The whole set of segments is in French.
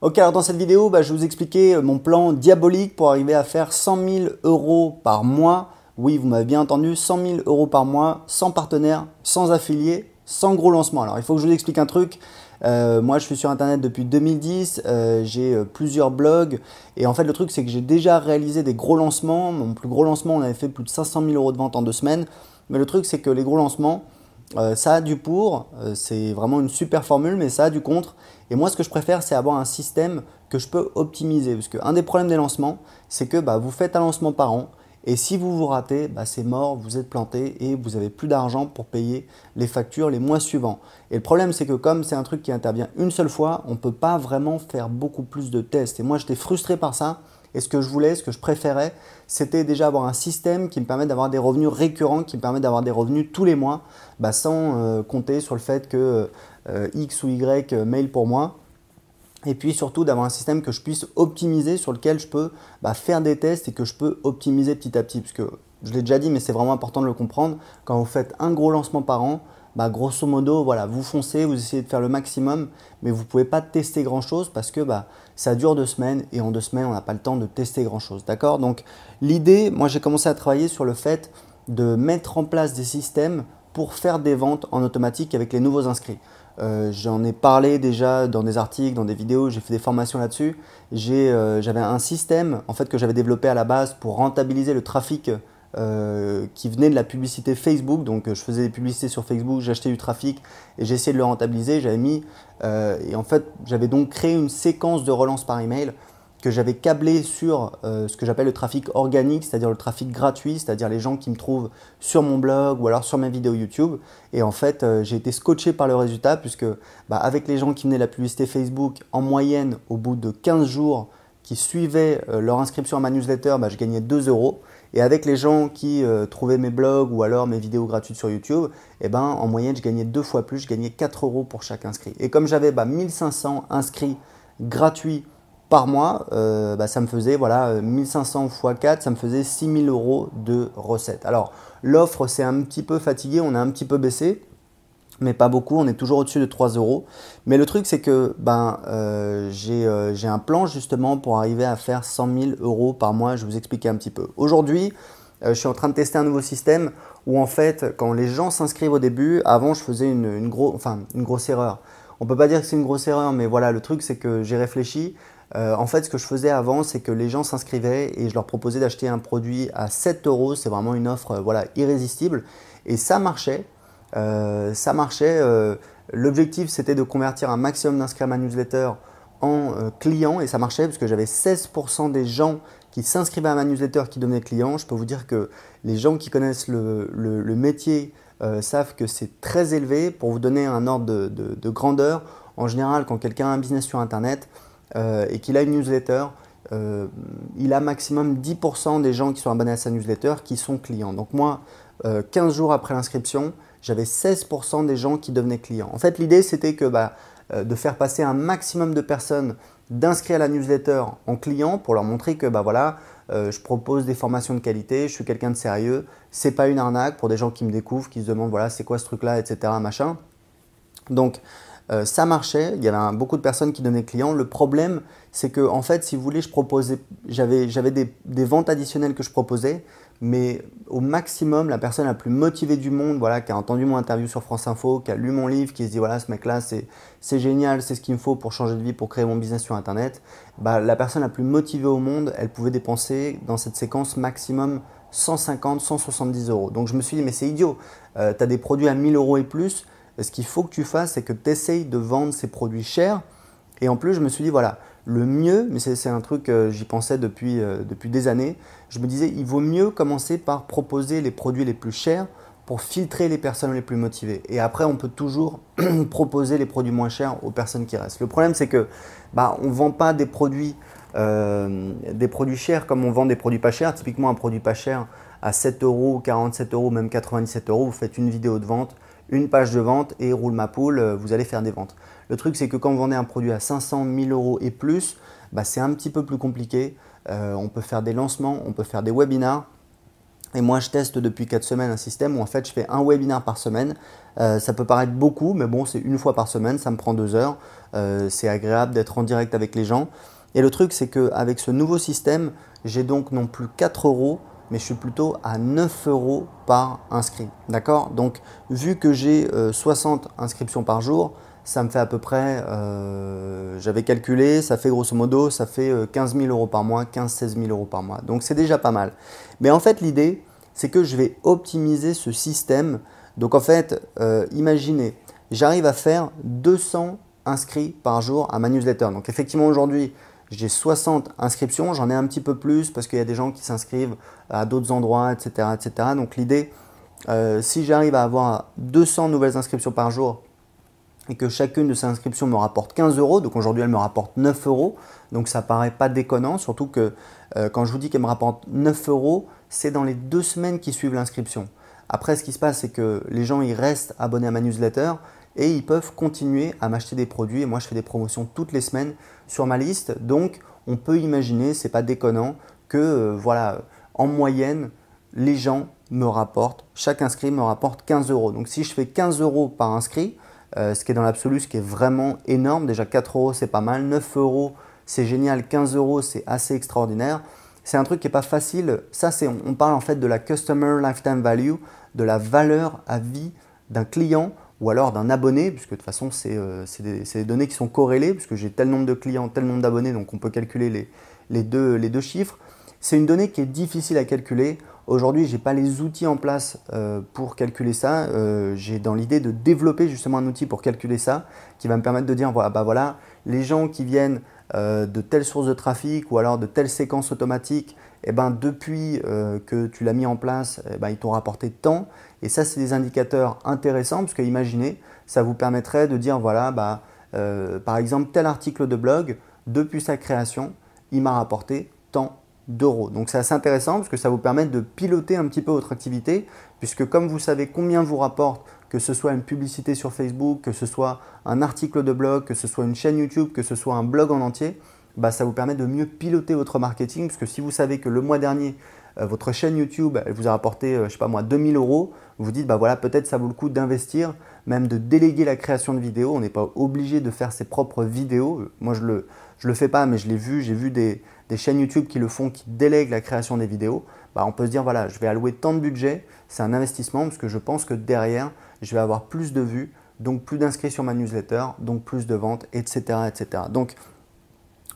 Ok, alors dans cette vidéo, bah, je vais vous expliquer euh, mon plan diabolique pour arriver à faire 100 000 euros par mois. Oui, vous m'avez bien entendu, 100 000 euros par mois, sans partenaire, sans affilié, sans gros lancement. Alors, il faut que je vous explique un truc. Euh, moi, je suis sur Internet depuis 2010, euh, j'ai plusieurs blogs, et en fait, le truc, c'est que j'ai déjà réalisé des gros lancements. Mon plus gros lancement, on avait fait plus de 500 000 euros de vente en deux semaines. Mais le truc, c'est que les gros lancements, euh, ça a du pour, euh, c'est vraiment une super formule, mais ça a du contre. Et moi, ce que je préfère, c'est avoir un système que je peux optimiser. Parce qu'un des problèmes des lancements, c'est que bah, vous faites un lancement par an, et si vous vous ratez, bah, c'est mort, vous êtes planté, et vous n'avez plus d'argent pour payer les factures les mois suivants. Et le problème, c'est que comme c'est un truc qui intervient une seule fois, on ne peut pas vraiment faire beaucoup plus de tests. Et moi, j'étais frustré par ça et ce que je voulais, ce que je préférais, c'était déjà avoir un système qui me permet d'avoir des revenus récurrents, qui me permet d'avoir des revenus tous les mois, bah, sans euh, compter sur le fait que euh, X ou Y euh, mail pour moi. Et puis surtout d'avoir un système que je puisse optimiser, sur lequel je peux bah, faire des tests et que je peux optimiser petit à petit. Parce que je l'ai déjà dit, mais c'est vraiment important de le comprendre. Quand vous faites un gros lancement par an, bah, grosso modo, voilà, vous foncez, vous essayez de faire le maximum, mais vous ne pouvez pas tester grand-chose parce que bah, ça dure deux semaines et en deux semaines, on n'a pas le temps de tester grand-chose. D'accord Donc l'idée, moi j'ai commencé à travailler sur le fait de mettre en place des systèmes pour faire des ventes en automatique avec les nouveaux inscrits. Euh, j'en ai parlé déjà dans des articles, dans des vidéos, j'ai fait des formations là-dessus. Euh, j'avais un système en fait que j'avais développé à la base pour rentabiliser le trafic euh, qui venait de la publicité Facebook. Donc euh, je faisais des publicités sur Facebook, j'achetais du trafic et j'essayais de le rentabiliser. J'avais mis euh, et en fait j'avais donc créé une séquence de relance par email que j'avais câblé sur ce que j'appelle le trafic organique, c'est-à-dire le trafic gratuit, c'est-à-dire les gens qui me trouvent sur mon blog ou alors sur mes vidéos YouTube. Et en fait, j'ai été scotché par le résultat puisque bah, avec les gens qui venaient la publicité Facebook, en moyenne, au bout de 15 jours qui suivaient leur inscription à ma newsletter, bah, je gagnais 2 euros. Et avec les gens qui euh, trouvaient mes blogs ou alors mes vidéos gratuites sur YouTube, eh ben, en moyenne, je gagnais deux fois plus, je gagnais 4 euros pour chaque inscrit. Et comme j'avais 1500 bah, inscrits gratuits par mois, euh, bah, ça me faisait voilà, 1500 x 4, ça me faisait 6000 euros de recettes. Alors, l'offre s'est un petit peu fatiguée, on a un petit peu baissé, mais pas beaucoup, on est toujours au-dessus de 3 euros. Mais le truc, c'est que ben, euh, euh, j'ai un plan justement pour arriver à faire 100 000 euros par mois. Je vais vous expliquer un petit peu. Aujourd'hui, euh, je suis en train de tester un nouveau système où en fait, quand les gens s'inscrivent au début, avant, je faisais une, enfin, une grosse erreur. On ne peut pas dire que c'est une grosse erreur, mais voilà, le truc, c'est que j'ai réfléchi. en fait, ce que je faisais avant, c'est que les gens s'inscrivaient et je leur proposais d'acheter un produit à 7 euros. C'est vraiment une offre voilà, irrésistible. Et ça marchait. Euh, ça marchait. Euh, l'objectif, c'était de convertir un maximum d'inscrits à ma newsletter en euh, clients et ça marchait parce que j'avais 16% des gens qui s'inscrivaient à ma newsletter qui devenaient clients. Je peux vous dire que les gens qui connaissent le, métier savent que c'est très élevé. Pour vous donner un ordre de, grandeur, en général, quand quelqu'un a un business sur Internet et qu'il a une newsletter, il a maximum 10% des gens qui sont abonnés à sa newsletter qui sont clients. Donc moi, 15 jours après l'inscription, j'avais 16% des gens qui devenaient clients. En fait, l'idée, c'était que bah, euh, de faire passer un maximum de personnes d'inscrire à la newsletter en client pour leur montrer que bah, voilà, euh, je propose des formations de qualité, je suis quelqu'un de sérieux, c'est pas une arnaque pour des gens qui me découvrent, qui se demandent voilà, c'est quoi ce truc-là, etc. Machin. Donc, euh, ça marchait, il y avait beaucoup de personnes qui donnaient clients. Le problème, c'est que en fait, si vous voulez, j'avais, des, ventes additionnelles que je proposais, mais au maximum, la personne la plus motivée du monde, voilà, qui a entendu mon interview sur France Info, qui a lu mon livre, qui se dit voilà, ce mec-là, c'est génial, c'est ce qu'il me faut pour changer de vie, pour créer mon business sur Internet, bah, la personne la plus motivée au monde, elle pouvait dépenser dans cette séquence maximum 150, 170 euros. Donc je me suis dit, mais c'est idiot, euh, tu as des produits à 1000 euros et plus, ce qu'il faut que tu fasses, c'est que tu essayes de vendre ces produits chers. Et en plus, je me suis dit, voilà, le mieux, mais c'est un truc, que euh, j'y pensais euh, depuis, des années, je me disais, il vaut mieux commencer par proposer les produits les plus chers pour filtrer les personnes les plus motivées. Et après, on peut toujours proposer les produits moins chers aux personnes qui restent. Le problème, c'est que bah, on ne vend pas des produits, euh, des produits chers comme on vend des produits pas chers. Typiquement, un produit pas cher à 7 euros, 47 euros, même 97 euros, vous faites une vidéo de vente, une page de vente et roule ma poule, euh, vous allez faire des ventes. Le truc, c'est que quand vous vendez un produit à 500 000 euros et plus, bah, c'est un petit peu plus compliqué. Euh, on peut faire des lancements, on peut faire des webinars. Et moi, je teste depuis 4 semaines un système où en fait, je fais un webinar par semaine. Euh, ça peut paraître beaucoup, mais bon, c'est une fois par semaine, ça me prend 2 heures. c'est agréable d'être en direct avec les gens. Et le truc, c'est qu'avec ce nouveau système, j'ai donc non plus 4 euros mais je suis plutôt à 9 euros par inscrit. D'accord Donc, vu que j'ai 60 euh, inscriptions par jour, ça me fait à peu près, euh, j'avais calculé, ça fait grosso modo, ça fait 15 euh, 000 euros par mois, 15-16 000 euros par mois. Donc, c'est déjà pas mal. Mais en fait, l'idée, c'est que je vais optimiser ce système. Donc, en fait, imaginez, j'arrive à faire 200 inscrits par jour à ma newsletter. Donc, effectivement, aujourd'hui, j'ai 60 inscriptions, j'en ai un petit peu plus parce qu'il y a des gens qui s'inscrivent à d'autres endroits, etc. etc. Donc l'idée, euh, si j'arrive à avoir 200 nouvelles inscriptions par jour et que chacune de ces inscriptions me rapporte 15 euros, donc aujourd'hui elle me rapporte 9 euros, donc ça paraît pas déconnant, surtout que euh, quand je vous dis qu'elle me rapporte 9 euros, c'est dans les deux semaines qui suivent l'inscription. Après, ce qui se passe, c'est que les gens ils restent abonnés à ma newsletter et ils peuvent continuer à m'acheter des produits. Et moi, je fais des promotions toutes les semaines sur ma liste. Donc, on peut imaginer, c'est pas déconnant, que euh, voilà, en moyenne, les gens me rapportent, chaque inscrit me rapporte 15 euros. Donc, si je fais 15 euros par inscrit, euh, ce qui est dans l'absolu, ce qui est vraiment énorme, déjà 4 euros, c'est pas mal, 9 euros, c'est génial, 15 euros, c'est assez extraordinaire. C'est un truc qui n'est pas facile. Ça, c'est, on parle en fait de la Customer Lifetime Value, de la valeur à vie d'un client ou alors d'un abonné, puisque de toute façon, euh, c'est des, données qui sont corrélées, puisque j'ai tel nombre de clients, tel nombre d'abonnés, donc on peut calculer les, les, deux, chiffres. C'est une donnée qui est difficile à calculer. Aujourd'hui, je n'ai pas les outils en place euh, pour calculer ça. Euh, j'ai dans l'idée de développer justement un outil pour calculer ça qui va me permettre de dire voilà, bah voilà, les gens qui viennent euh, de telle source de trafic ou alors de telle séquence automatique, eh ben, depuis euh, que tu l'as mis en place, eh ben, ils t'ont rapporté tant. Et ça, c'est des indicateurs intéressants parce que imaginez, ça vous permettrait de dire, voilà, bah, euh, par exemple, tel article de blog, depuis sa création, il m'a rapporté tant d'euros. Donc c'est assez intéressant parce que ça vous permet de piloter un petit peu votre activité puisque comme vous savez combien vous rapporte, que ce soit une publicité sur Facebook, que ce soit un article de blog, que ce soit une chaîne YouTube, que ce soit un blog en entier, bah, ça vous permet de mieux piloter votre marketing, puisque si vous savez que le mois dernier, euh, votre chaîne YouTube, elle vous a rapporté, euh, je sais pas moi, 2000 euros, vous dites, bah voilà, peut-être ça vaut le coup d'investir, même de déléguer la création de vidéos. On n'est pas obligé de faire ses propres vidéos. Moi, je le, le fais pas, mais je l'ai vu, j'ai vu des, chaînes YouTube qui le font, qui délèguent la création des vidéos. Bah, on peut se dire, voilà, je vais allouer tant de budget, c'est un investissement, parce que je pense que derrière, je vais avoir plus de vues, donc plus d'inscrits sur ma newsletter, donc plus de ventes, etc. etc. Donc,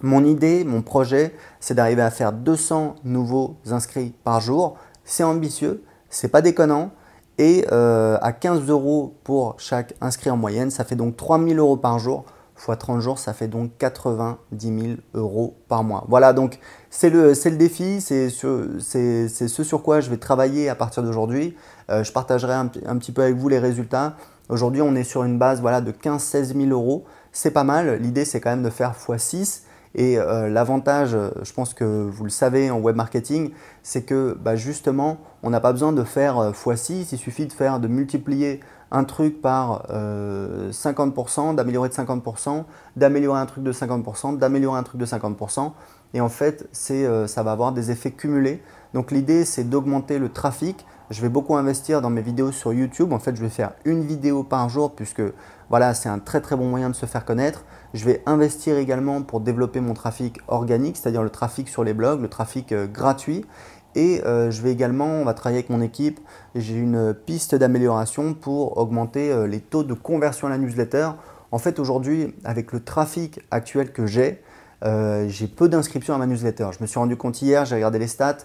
mon idée, mon projet, c'est d'arriver à faire 200 nouveaux inscrits par jour. C'est ambitieux, c'est pas déconnant. Et euh, à 15 euros pour chaque inscrit en moyenne, ça fait donc 3000 euros par jour. Fois 30 jours, ça fait donc 90 000 euros par mois. Voilà, donc c'est le, défi, c'est ce sur quoi je vais travailler à partir d'aujourd'hui. Euh, je partagerai un, petit peu avec vous les résultats. Aujourd'hui, on est sur une base voilà, de 15-16 000 euros. C'est pas mal. L'idée, c'est quand même de faire x6 et euh, l'avantage, je pense que vous le savez en web marketing, c'est que bah, justement, on n'a pas besoin de faire euh, fois ci, il suffit de faire, de multiplier un truc par 50%, euh, d'améliorer de 50%, d'améliorer un truc de 50%, d'améliorer un truc de 50%. Et en fait, ça va avoir des effets cumulés. Donc l'idée, c'est d'augmenter le trafic, je vais beaucoup investir dans mes vidéos sur YouTube. En fait, je vais faire une vidéo par jour puisque voilà, c'est un très très bon moyen de se faire connaître. Je vais investir également pour développer mon trafic organique, c'est-à-dire le trafic sur les blogs, le trafic euh, gratuit. Et euh, je vais également, on va travailler avec mon équipe, j'ai une piste d'amélioration pour augmenter euh, les taux de conversion à la newsletter. En fait, aujourd'hui, avec le trafic actuel que j'ai, j'ai peu d'inscriptions à ma newsletter. Je me suis rendu compte hier, j'ai regardé les stats,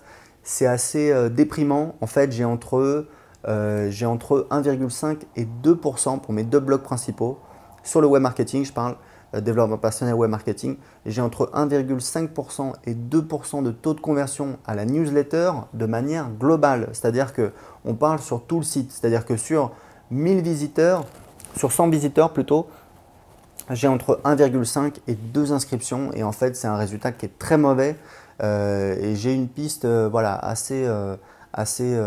c'est assez euh, déprimant. En fait, j'ai entre, 1,5 euh, et 2% pour mes deux blogs principaux. Sur le web marketing, je parle euh, développement personnel web marketing, j'ai entre 1,5% et 2% de taux de conversion à la newsletter de manière globale. C'est-à-dire qu'on parle sur tout le site. C'est-à-dire que sur 1000 visiteurs, sur 100 visiteurs plutôt, j'ai entre 1,5 et 2 inscriptions. Et en fait, c'est un résultat qui est très mauvais. Euh, et j'ai une piste euh, voilà, assez, euh, assez,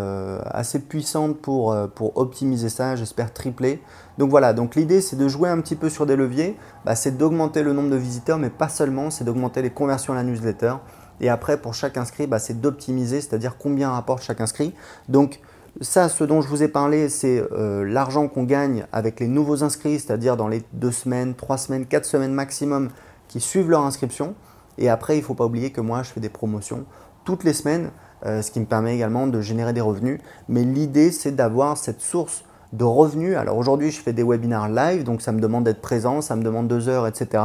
assez puissante pour, pour optimiser ça, j'espère tripler. Donc voilà, donc l'idée c'est de jouer un petit peu sur des leviers, bah, c'est d'augmenter le nombre de visiteurs, mais pas seulement, c'est d'augmenter les conversions à la newsletter. Et après, pour chaque inscrit, bah, c'est d'optimiser, c'est-à-dire combien rapporte chaque inscrit. Donc ça, ce dont je vous ai parlé, c'est l'argent qu'on gagne avec les nouveaux inscrits, c'est-à-dire dans les deux semaines, trois semaines, quatre semaines maximum qui suivent leur inscription. Et après, il ne faut pas oublier que moi, je fais des promotions toutes les semaines, euh, ce qui me permet également de générer des revenus. Mais l'idée, c'est d'avoir cette source de revenus. Alors aujourd'hui, je fais des webinars live, donc ça me demande d'être présent, ça me demande deux heures, etc.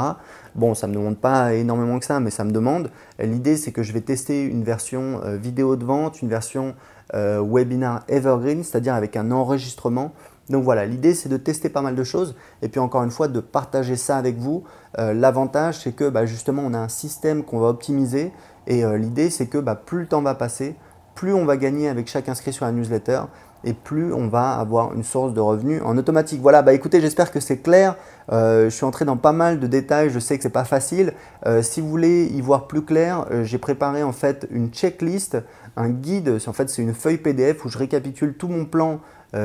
Bon, ça ne me demande pas énormément que ça, mais ça me demande. L'idée, c'est que je vais tester une version euh, vidéo de vente, une version euh, webinar evergreen, c'est-à-dire avec un enregistrement donc voilà, l'idée c'est de tester pas mal de choses et puis encore une fois de partager ça avec vous. Euh, l'avantage c'est que bah, justement on a un système qu'on va optimiser et euh, l'idée c'est que bah, plus le temps va passer, plus on va gagner avec chaque inscrit sur la newsletter et plus on va avoir une source de revenus en automatique. Voilà, bah écoutez, j'espère que c'est clair. Euh, je suis entré dans pas mal de détails, je sais que ce c'est pas facile. Euh, si vous voulez y voir plus clair, euh, j'ai préparé en fait une checklist, un guide, en fait c'est une feuille PDF où je récapitule tout mon plan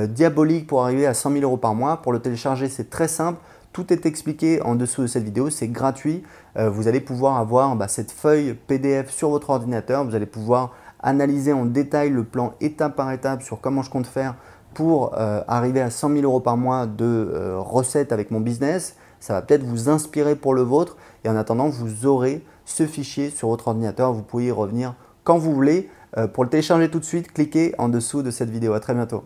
diabolique pour arriver à 100 000 euros par mois. Pour le télécharger, c'est très simple. Tout est expliqué en dessous de cette vidéo, c'est gratuit. vous allez pouvoir avoir bah, cette feuille PDF sur votre ordinateur, vous allez pouvoir analyser en détail le plan étape par étape sur comment je compte faire pour euh, arriver à 100 000 euros par mois de euh, recettes avec mon business. Ça va peut-être vous inspirer pour le vôtre. Et en attendant, vous aurez ce fichier sur votre ordinateur. Vous pouvez y revenir quand vous voulez. Euh, pour le télécharger tout de suite, cliquez en dessous de cette vidéo. À très bientôt.